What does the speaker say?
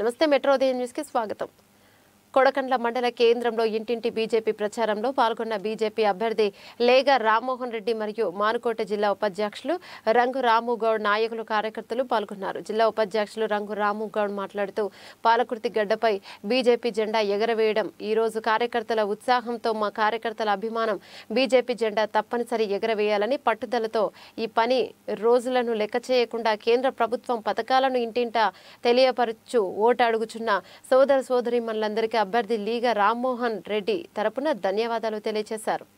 నమస్తే మెట్రో ఉదయం న్యూస్కి స్వాగతం కొడకండ్ల మండల కేంద్రంలో ఇంటింటి బీజేపీ ప్రచారంలో పాల్గొన్న బీజేపీ అభ్యర్థి లేగ రామ్మోహన్ రెడ్డి మరియు మానుకోట జిల్లా ఉపాధ్యక్షులు రంగు రాముగౌడ్ నాయకులు కార్యకర్తలు పాల్గొన్నారు జిల్లా ఉపాధ్యక్షులు రంగు రాముగౌడ్ మాట్లాడుతూ పాలకుర్తి గడ్డపై బీజేపీ జెండా ఎగరవేయడం ఈ రోజు కార్యకర్తల ఉత్సాహంతో మా కార్యకర్తల అభిమానం బీజేపీ జెండా తప్పనిసరి ఎగరవేయాలని పట్టుదలతో ఈ పని రోజులను లెక్క చేయకుండా కేంద్ర ప్రభుత్వం పథకాలను ఇంటింటా తెలియపరచు ఓటు అడుగుచున్న సోదర సోదరి మనలందరికీ అభ్యర్థి లీగ రామ్మోహన్ రెడ్డి తరపున ధన్యవాదాలు తెలియజేశారు